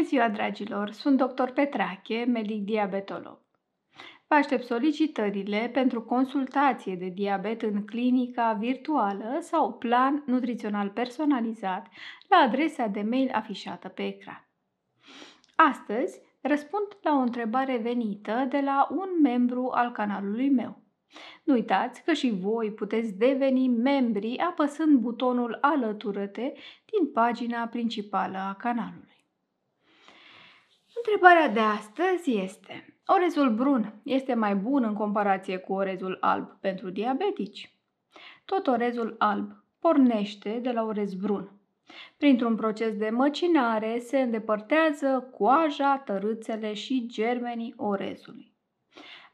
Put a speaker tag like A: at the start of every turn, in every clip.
A: Bună ziua, dragilor! Sunt doctor Petrache, medic diabetolog. Vă aștept solicitările pentru consultație de diabet în clinica virtuală sau plan nutrițional personalizat la adresa de mail afișată pe ecran. Astăzi răspund la o întrebare venită de la un membru al canalului meu. Nu uitați că și voi puteți deveni membri apăsând butonul Alătură-te din pagina principală a canalului. Întrebarea de astăzi este Orezul brun este mai bun în comparație cu orezul alb pentru diabetici? Tot orezul alb pornește de la orez brun. Printr-un proces de măcinare se îndepărtează coaja, tărâțele și germenii orezului.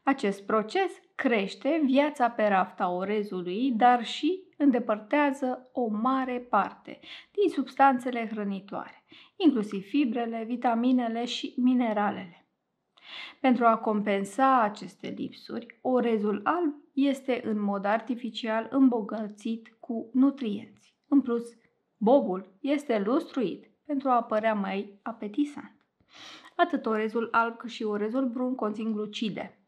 A: Acest proces crește viața pe rafta orezului, dar și îndepărtează o mare parte din substanțele hrănitoare, inclusiv fibrele, vitaminele și mineralele. Pentru a compensa aceste lipsuri, orezul alb este în mod artificial îmbogățit cu nutrienți. În plus, bobul este lustruit pentru a părea mai apetisant. Atât orezul alb cât și orezul brun conțin glucide,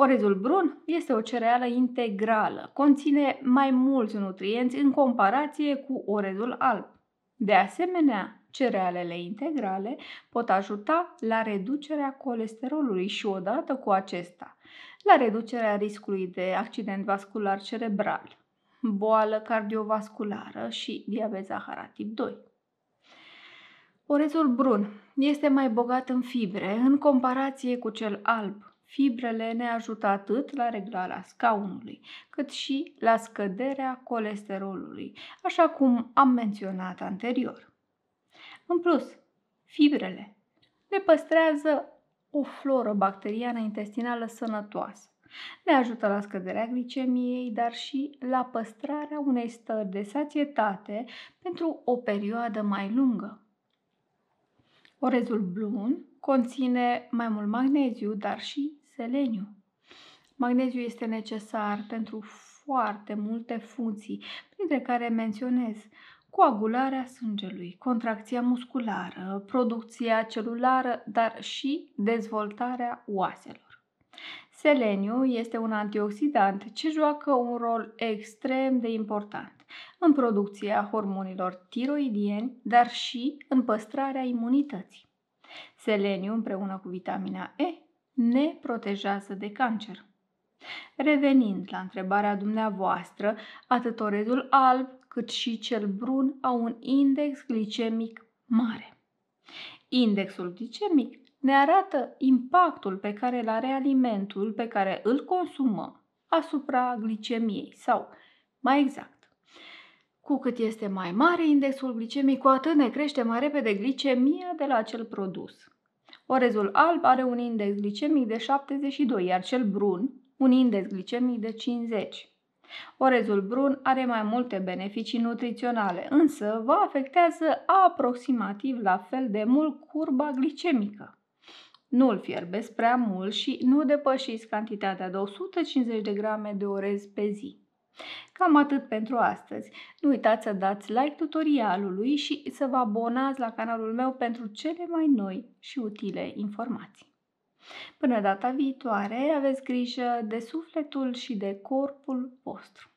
A: Orezul brun este o cereală integrală, conține mai mulți nutrienți în comparație cu orezul alb. De asemenea, cerealele integrale pot ajuta la reducerea colesterolului și odată cu acesta, la reducerea riscului de accident vascular cerebral, boală cardiovasculară și diabet zahara tip 2. Orezul brun este mai bogat în fibre în comparație cu cel alb, Fibrele ne ajută atât la reglarea scaunului, cât și la scăderea colesterolului, așa cum am menționat anterior. În plus, fibrele ne păstrează o floră bacteriană intestinală sănătoasă. Ne ajută la scăderea glicemiei, dar și la păstrarea unei stări de sațietate pentru o perioadă mai lungă. Orezul blun conține mai mult magneziu, dar și seleniu. Magneziu este necesar pentru foarte multe funcții, printre care menționez coagularea sângelui, contracția musculară, producția celulară, dar și dezvoltarea oaselor. Seleniu este un antioxidant ce joacă un rol extrem de important în producția hormonilor tiroidieni, dar și în păstrarea imunității. Seleniu împreună cu vitamina E ne protejează de cancer? Revenind la întrebarea dumneavoastră, atât orezul alb cât și cel brun au un index glicemic mare. Indexul glicemic ne arată impactul pe care îl are alimentul pe care îl consumăm asupra glicemiei sau, mai exact, cu cât este mai mare indexul glicemic, cu atât ne crește mai repede glicemia de la acel produs. Orezul alb are un index glicemic de 72, iar cel brun un index glicemic de 50. Orezul brun are mai multe beneficii nutriționale, însă vă afectează aproximativ la fel de mult curba glicemică. Nu-l fierbeți prea mult și nu depășiți cantitatea de 150 de grame de orez pe zi. Cam atât pentru astăzi. Nu uitați să dați like tutorialului și să vă abonați la canalul meu pentru cele mai noi și utile informații. Până data viitoare, aveți grijă de sufletul și de corpul vostru.